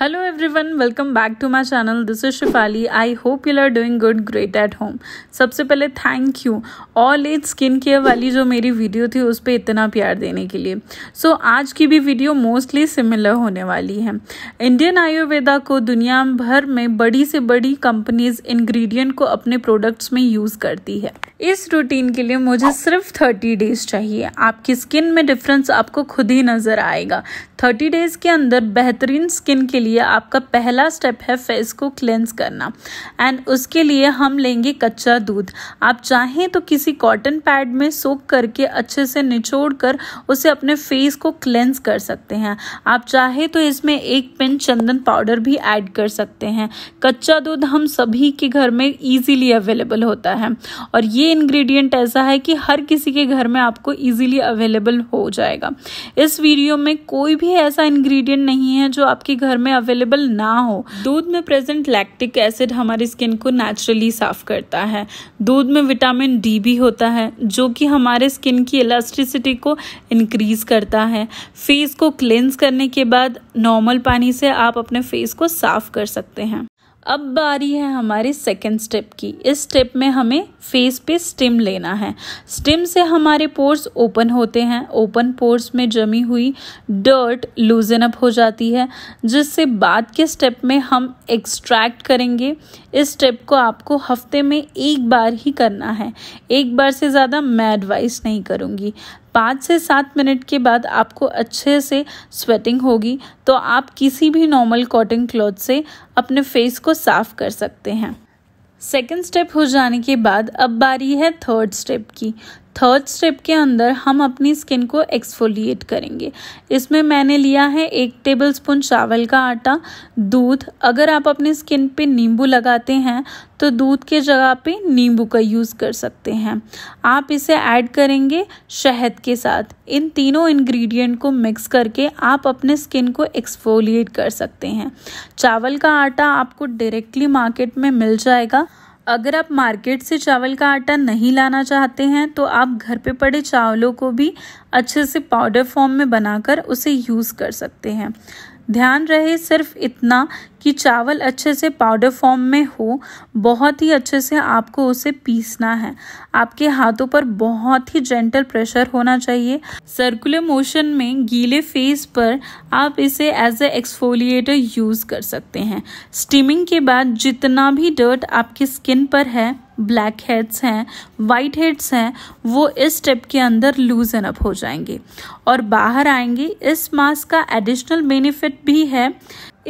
hello everyone welcome back to my channel this is Shifali I hope you are doing good great at home सबसे पहले thank you all as skin care वाली जो मेरी video थी उस पर इतना प्यार देने के लिए सो so, आज की भी वीडियो मोस्टली सिमिलर होने वाली है इंडियन आयुर्वेदा को दुनिया भर में बड़ी से बड़ी कंपनीज इन्ग्रीडियंट को अपने प्रोडक्ट्स में यूज़ करती है इस रूटीन के लिए मुझे सिर्फ थर्टी डेज चाहिए आपकी स्किन में डिफरेंस आपको खुद ही नज़र आएगा थर्टी डेज़ के अंदर बेहतरीन स्किन के लिए आपका पहला स्टेप है फेस को क्लेंस करना एंड उसके लिए हम लेंगे कच्चा दूध आप चाहें तो किसी कॉटन पैड में सोख करके अच्छे से निचोड़ कर उसे अपने फेस को क्लेंस कर सकते हैं आप चाहे तो इसमें एक पिन चंदन पाउडर भी ऐड कर सकते हैं कच्चा दूध हम सभी के घर में ईजिली अवेलेबल होता है और ये इन्ग्रीडियंट ऐसा है कि हर किसी के घर में आपको ईजिली अवेलेबल हो जाएगा इस वीडियो में कोई भी ऐसा इन्ग्रीडियंट नहीं है जो आपके घर में अवेलेबल ना हो दूध में प्रेजेंट लैक्टिक एसिड हमारी स्किन को नेचुरली साफ करता है दूध में विटामिन डी भी होता है जो कि हमारे स्किन की इलास्टिसिटी को इनक्रीज करता है फेस को क्लेंस करने के बाद नॉर्मल पानी से आप अपने फेस को साफ कर सकते हैं अब बारी है हमारे सेकेंड स्टेप की इस स्टेप में हमें फेस पे स्टिम लेना है स्टिम से हमारे पोर्स ओपन होते हैं ओपन पोर्स में जमी हुई डर्ट लूजन अप हो जाती है जिससे बाद के स्टेप में हम एक्सट्रैक्ट करेंगे इस स्टेप को आपको हफ्ते में एक बार ही करना है एक बार से ज़्यादा मैं एडवाइस नहीं करूँगी पाँच से सात मिनट के बाद आपको अच्छे से स्वेटिंग होगी तो आप किसी भी नॉर्मल कॉटन क्लॉथ से अपने फेस को साफ़ कर सकते हैं सेकेंड स्टेप हो जाने के बाद अब बारी है थर्ड स्टेप की थर्ड स्टेप के अंदर हम अपनी स्किन को एक्सफोलिएट करेंगे इसमें मैंने लिया है एक टेबल स्पून चावल का आटा दूध अगर आप अपने स्किन पे नींबू लगाते हैं तो दूध के जगह पे नींबू का यूज़ कर सकते हैं आप इसे ऐड करेंगे शहद के साथ इन तीनों इंग्रेडिएंट को मिक्स करके आप अपने स्किन को एक्सफोलिएट कर सकते हैं चावल का आटा आपको डायरेक्टली मार्केट में मिल जाएगा अगर आप मार्केट से चावल का आटा नहीं लाना चाहते हैं तो आप घर पे पड़े चावलों को भी अच्छे से पाउडर फॉर्म में बनाकर उसे यूज़ कर सकते हैं ध्यान रहे सिर्फ इतना कि चावल अच्छे से पाउडर फॉर्म में हो बहुत ही अच्छे से आपको उसे पीसना है आपके हाथों पर बहुत ही जेंटल प्रेशर होना चाहिए सर्कुलर मोशन में गीले फेस पर आप इसे एज ए एक्सफोलिएटर यूज़ कर सकते हैं स्टीमिंग के बाद जितना भी डर्ट आपकी स्किन पर है ब्लैक हेड्स हैं वाइट हेड्स हैं वो इस स्टेप के अंदर लूज एन अप हो जाएंगे और बाहर आएंगे इस मास्क का एडिशनल बेनिफिट भी है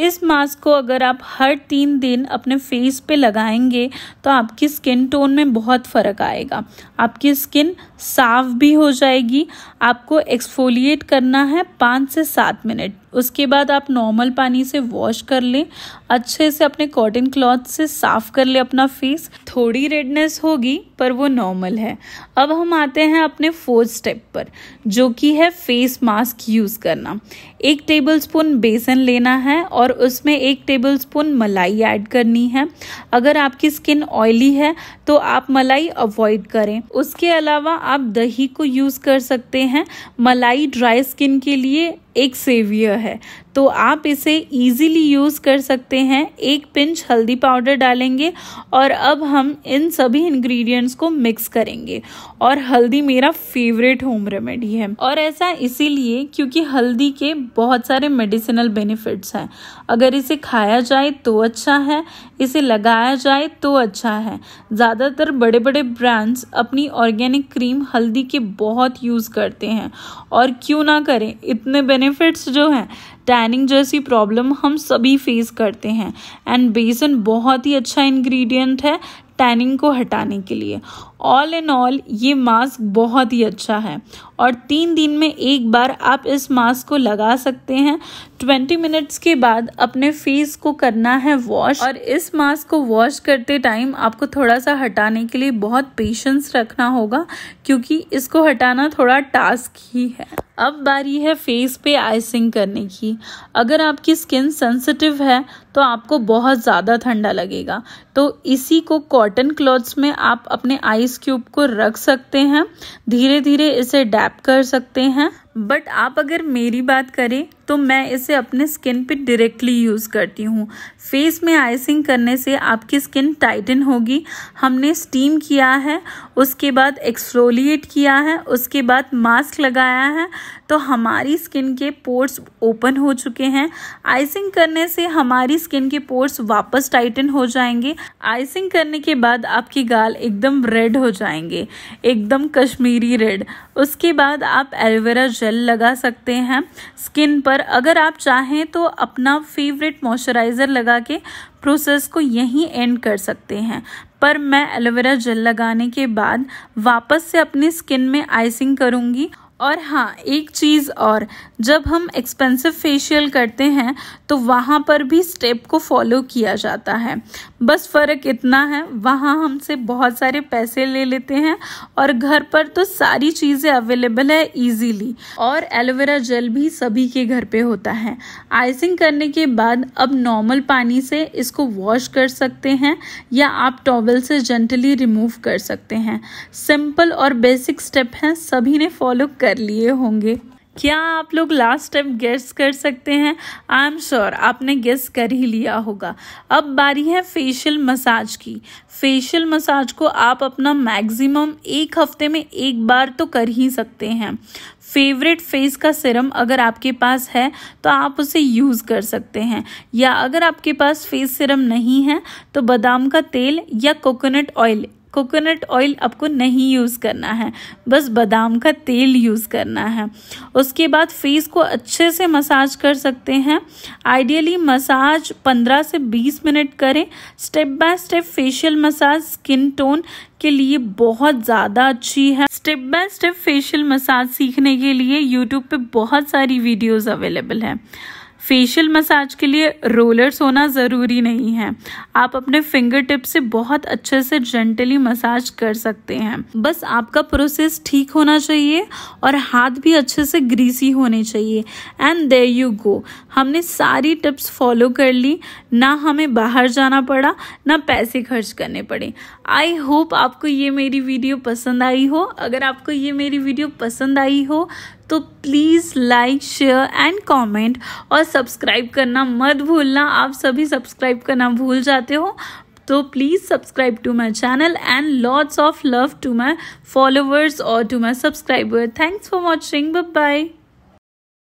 इस मास्क को अगर आप हर तीन दिन अपने फेस पे लगाएंगे तो आपकी स्किन टोन में बहुत फ़र्क आएगा आपकी स्किन साफ भी हो जाएगी आपको एक्सफोलिएट करना है पाँच से सात मिनट उसके बाद आप नॉर्मल पानी से वॉश कर लें अच्छे से अपने कॉटन क्लॉथ से साफ कर लें अपना फेस थोड़ी रेडनेस होगी पर वो नॉर्मल है अब हम आते हैं अपने फोर्थ स्टेप पर जो कि है फेस मास्क यूज़ करना एक टेबल स्पून बेसन लेना है और उसमें एक टेबल स्पून मलाई ऐड करनी है अगर आपकी स्किन ऑयली है तो आप मलाई अवॉइड करें उसके अलावा आप दही को यूज़ कर सकते हैं मलाई ड्राई स्किन के लिए एक सेवियर है तो आप इसे इजीली यूज़ कर सकते हैं एक पिंच हल्दी पाउडर डालेंगे और अब हम इन सभी इंग्रेडिएंट्स को मिक्स करेंगे और हल्दी मेरा फेवरेट होम रेमेडी है और ऐसा इसीलिए क्योंकि हल्दी के बहुत सारे मेडिसिनल बेनिफिट्स हैं अगर इसे खाया जाए तो अच्छा है इसे लगाया जाए तो अच्छा है ज़्यादातर बड़े बड़े ब्रांड्स अपनी ऑर्गेनिक क्रीम हल्दी के बहुत यूज़ करते हैं और क्यों ना करें इतने बेनिफिट्स जो हैं टैनिंग जैसी प्रॉब्लम हम सभी फेस करते हैं एंड बेसन बहुत ही अच्छा इंग्रेडिएंट है टैनिंग को हटाने के लिए ऑल इन ऑल ये मास्क बहुत ही अच्छा है और तीन दिन में एक बार आप इस मास्क को लगा सकते हैं ट्वेंटी मिनट्स के बाद अपने फेस को करना है वॉश और इस मास्क को वॉश करते टाइम आपको थोड़ा सा हटाने के लिए बहुत पेशेंस रखना होगा क्योंकि इसको हटाना थोड़ा टास्क ही है अब बारी है फेस पे आइसिंग करने की अगर आपकी स्किन सेंसिटिव है तो आपको बहुत ज़्यादा ठंडा लगेगा तो इसी को कॉटन क्लॉथ्स में आप अपने आई आइस क्यूब को रख सकते हैं धीरे धीरे इसे डैप कर सकते हैं बट आप अगर मेरी बात करें तो मैं इसे अपने स्किन पे डायरेक्टली यूज़ करती हूँ फेस में आइसिंग करने से आपकी स्किन टाइटन होगी हमने स्टीम किया है उसके बाद एक्सफोलिएट किया है उसके बाद मास्क लगाया है तो हमारी स्किन के पोर्स ओपन हो चुके हैं आइसिंग करने से हमारी स्किन के पोर्स वापस टाइटन हो जाएंगे आइसिंग करने के बाद आपके गाल एकदम रेड हो जाएंगे एकदम कश्मीरी रेड उसके बाद आप एलोवेरा जेल लगा सकते हैं स्किन पर पर अगर आप चाहें तो अपना फेवरेट मॉइस्चराइज़र लगा के प्रोसेस को यहीं एंड कर सकते हैं पर मैं एलोवेरा जेल लगाने के बाद वापस से अपनी स्किन में आइसिंग करूँगी और हाँ एक चीज़ और जब हम एक्सपेंसिव फेशियल करते हैं तो वहाँ पर भी स्टेप को फॉलो किया जाता है बस फ़र्क इतना है वहाँ हमसे बहुत सारे पैसे ले लेते हैं और घर पर तो सारी चीज़ें अवेलेबल है इजीली और एलोवेरा जेल भी सभी के घर पे होता है आइसिंग करने के बाद अब नॉर्मल पानी से इसको वॉश कर सकते हैं या आप टॉवल से जेंटली रिमूव कर सकते हैं सिंपल और बेसिक स्टेप हैं सभी ने फॉलो कर लिए होंगे क्या आप लोग लास्ट टाइम गेस कर सकते हैं आई एम श्योर आपने गेस कर ही लिया होगा अब बारी है फेशियल मसाज की फेशियल मसाज को आप अपना मैक्सिमम एक हफ्ते में एक बार तो कर ही सकते हैं फेवरेट फेस का सिरम अगर आपके पास है तो आप उसे यूज़ कर सकते हैं या अगर आपके पास फेस सिरम नहीं है तो बादाम का तेल या कोकोनट ऑयल कोकोनट ऑयल आपको नहीं यूज़ करना है बस बादाम का तेल यूज़ करना है उसके बाद फेस को अच्छे से मसाज कर सकते हैं आइडियली मसाज 15 से 20 मिनट करें step by step facial massage skin tone के लिए बहुत ज़्यादा अच्छी है step by step facial massage सीखने के लिए यूट्यूब पे बहुत सारी वीडियोज अवेलेबल हैं फेशियल मसाज के लिए रोलर्स होना ज़रूरी नहीं है आप अपने फिंगर टिप से बहुत अच्छे से जेंटली मसाज कर सकते हैं बस आपका प्रोसेस ठीक होना चाहिए और हाथ भी अच्छे से ग्रीसी होने चाहिए एंड देर यू गो हमने सारी टिप्स फॉलो कर ली ना हमें बाहर जाना पड़ा ना पैसे खर्च करने पड़े आई होप आपको ये मेरी वीडियो पसंद आई हो अगर आपको ये मेरी वीडियो पसंद आई हो तो please like share and comment और सब्सक्राइब करना मत भूलना आप सभी सब्सक्राइब करना भूल जाते हो तो please subscribe to my channel and lots of love to my followers और to my subscriber thanks for watching bye